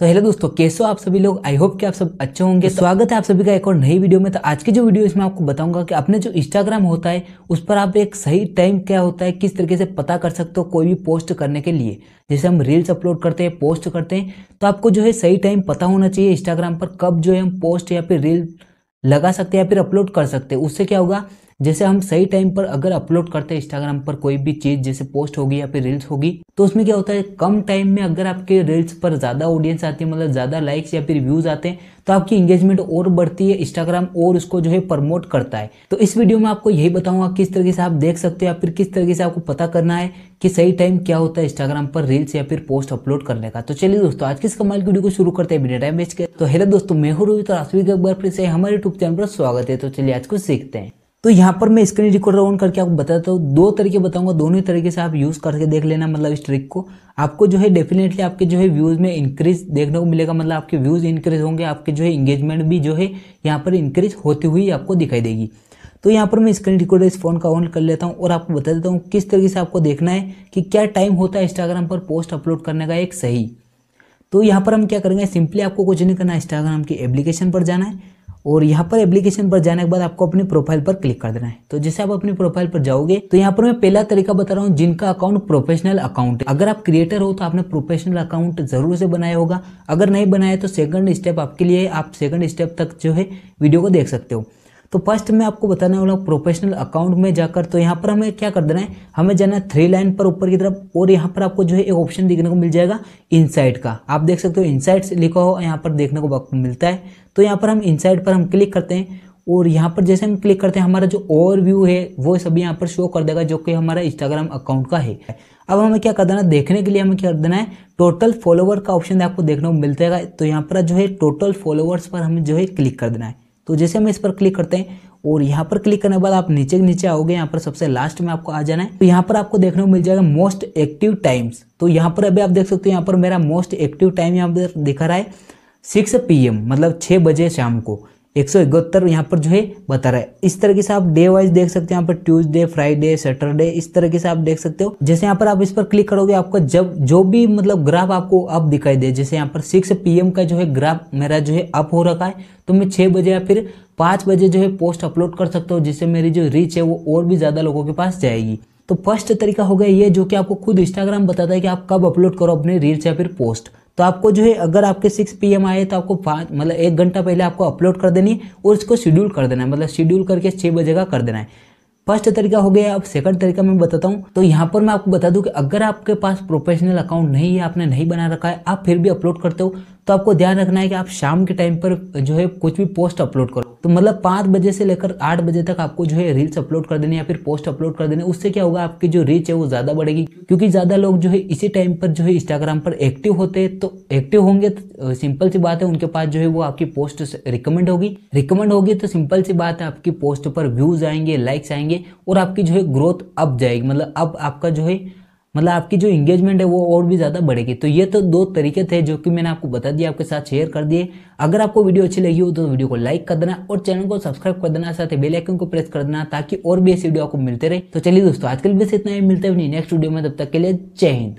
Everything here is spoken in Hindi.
तो हेलो दोस्तों कैसे हो आप सभी लोग आई होप कि आप सब अच्छे होंगे तो स्वागत है आप सभी का एक और नई वीडियो में तो आज की जो वीडियो इसमें आपको बताऊंगा कि अपने जो इंस्टाग्राम होता है उस पर आप एक सही टाइम क्या होता है किस तरीके से पता कर सकते हो कोई भी पोस्ट करने के लिए जैसे हम रील्स अपलोड करते हैं पोस्ट करते हैं तो आपको जो है सही टाइम पता होना चाहिए इंस्टाग्राम पर कब जो है हम पोस्ट या फिर रील लगा सकते हैं या फिर अपलोड कर सकते हैं उससे क्या होगा जैसे हम सही टाइम पर अगर अपलोड करते हैं इंस्टाग्राम पर कोई भी चीज़ जैसे पोस्ट होगी या फिर रील्स होगी तो उसमें क्या होता है कम टाइम में अगर आपके रील्स पर ज़्यादा ऑडियंस आती है मतलब ज़्यादा लाइक्स या फिर व्यूज़ आते हैं तो आपकी इंगेजमेंट और बढ़ती है इंस्टाग्राम और उसको जो है प्रमोट करता है तो इस वीडियो में आपको यही बताऊंगा किस तरीके से आप देख सकते हो या फिर किस तरीके से आपको पता करना है कि सही टाइम क्या होता है इंस्टाग्राम पर रील्स या फिर पोस्ट अपलोड करने का तो चलिए दोस्तों आज की इस कमाल की वीडियो को शुरू करते हैं बिना टाइम वेस्ट के तो हेलो दोस्तों मैं हूँ रोहित और आसवी फिर से हमारे यूट्यूब चैनल पर स्वागत है तो चलिए आज कुछ सीखते हैं तो यहाँ पर मैं स्क्रीन रिकॉर्डर ऑन करके आपको बताता हूँ दो तरीके बताऊंगा दोनों तरीके से आप यूज़ करके देख लेना मतलब इस ट्रिक को आपको जो है डेफिनेटली आपके जो है व्यूज़ में इंक्रीज देखने को मिलेगा मतलब आपके व्यूज़ इंक्रीज होंगे आपके जो है इंगेजमेंट भी जो है यहाँ पर इंक्रीज होती हुई आपको दिखाई देगी तो यहाँ पर मैं स्क्रीन रिकॉर्डर इस फ़ोन का ऑन कर लेता हूँ और आपको बता देता हूँ किस तरीके से आपको देखना है कि क्या टाइम होता है इंस्टाग्राम पर पोस्ट अपलोड करने का एक सही तो यहाँ पर हम क्या करेंगे सिंपली आपको कुछ नहीं करना है इंस्टाग्राम की एप्लीकेशन पर जाना है और यहाँ पर एप्लीकेशन पर जाने के बाद आपको अपनी प्रोफाइल पर क्लिक कर देना है तो जैसे आप अपनी प्रोफाइल पर जाओगे तो यहाँ पर मैं पहला तरीका बता रहा हूँ जिनका अकाउंट प्रोफेशनल अकाउंट है अगर आप क्रिएटर हो तो आपने प्रोफेशनल अकाउंट जरूर से बनाया होगा अगर नहीं बनाया तो सेकंड स्टेप आपके लिए आप सेकंड स्टेप तक जो है वीडियो को देख सकते हो तो फर्स्ट मैं आपको बताने वाला प्रोफेशनल अकाउंट में जाकर तो यहाँ पर हमें क्या कर देना है हमें जाना है थ्री लाइन पर ऊपर की तरफ और यहाँ पर आपको जो है एक ऑप्शन देखने को मिल जाएगा इनसाइट का आप देख सकते हो इनसाइट लिखा हो यहाँ पर देखने को मिलता है तो यहाँ पर हम इनसाइट पर हम क्लिक करते हैं और यहाँ पर जैसे हम क्लिक करते हैं हमारा जो ओवर व्यू है वो सभी यहाँ पर शो कर देगा जो कि हमारा इंस्टाग्राम अकाउंट का है अब हमें क्या कर देना है देखने के लिए हमें क्या कर देना है टोटल फॉलोवर का ऑप्शन आपको देखने को मिलता है तो यहाँ पर जो है टोटल फॉलोवर्स पर हमें जो है क्लिक कर देना है तो जैसे हम इस पर क्लिक करते हैं और यहाँ पर क्लिक करने के बाद आप नीचे नीचे आओगे यहाँ पर सबसे लास्ट में आपको आ जाना है तो यहाँ पर आपको देखने को मिल जाएगा मोस्ट एक्टिव टाइम्स तो यहाँ पर अभी आप देख सकते हो यहाँ पर मेरा मोस्ट एक्टिव टाइम यहाँ पर दिखा रहा है सिक्स पी मतलब छः बजे शाम को एक सौ इकहत्तर यहाँ पर जो है बता रहा है इस तरीके से आप डे वाइज देख सकते हो यहाँ पर ट्यूजडे फ्राइडे सैटरडे इस तरीके से आप देख सकते हो जैसे यहाँ पर आप इस पर क्लिक करोगे आपको जब जो भी मतलब ग्राफ आपको अब दिखाई दे जैसे यहाँ पर सिक्स पीएम का जो है ग्राफ मेरा जो है अप हो रखा है तो मैं छः बजे या फिर पाँच बजे जो है पोस्ट अपलोड कर सकता हूँ जिससे मेरी जो रीच है वो और भी ज़्यादा लोगों के पास जाएगी तो फर्स्ट तरीका हो गया ये जो कि आपको खुद इंस्टाग्राम बताता है कि आप कब अपलोड करो अपने रील्स या फिर पोस्ट तो आपको जो है अगर आपके सिक्स पी एम आए तो आपको पाँच मतलब एक घंटा पहले आपको अपलोड कर देनी और उसको शेड्यूल कर देना है मतलब शेड्यूल करके छः बजे का कर देना है फर्स्ट तरीका हो गया अब सेकंड तरीका मैं बताता हूँ तो यहाँ पर मैं आपको बता दूँ कि अगर आपके पास प्रोफेशनल अकाउंट नहीं है आपने नहीं बना रखा है आप फिर भी अपलोड करते हो तो आपको ध्यान रखना है कि आप शाम के टाइम पर जो है कुछ भी पोस्ट अपलोड करो तो मतलब पाँच बजे से लेकर आठ बजे तक आपको जो है रील्स अपलोड कर देने या फिर पोस्ट अपलोड कर देने उससे क्या होगा आपकी जो रीच है वो ज़्यादा बढ़ेगी क्योंकि ज़्यादा लोग जो है इसी टाइम पर जो है इंस्टाग्राम पर एक्टिव होते हैं तो एक्टिव होंगे तो सिंपल सी बात है उनके पास जो है वो आपकी पोस्ट रिकमेंड होगी रिकमेंड होगी तो सिंपल सी बात है आपकी पोस्ट पर व्यूज आएंगे लाइक्स आएंगे और आपकी जो है ग्रोथ अप जाएगी मतलब अब आपका जो है मतलब आपकी जो इंगेजमेंट है वो और भी ज़्यादा बढ़ेगी तो ये तो दो तरीके थे जो कि मैंने आपको बता दिया आपके साथ शेयर कर दिए अगर आपको वीडियो अच्छी लगी हो तो वीडियो को लाइक कर देना और चैनल को सब्सक्राइब कर देना साथ ही बेलाइकन को प्रेस कर देना ताकि और भी ऐसी वीडियो आपको मिलते रहे तो चलिए दोस्तों आजकल बस इतना ही मिलते हैं नेक्स्ट वीडियो में तब तक के लिए जय हिंद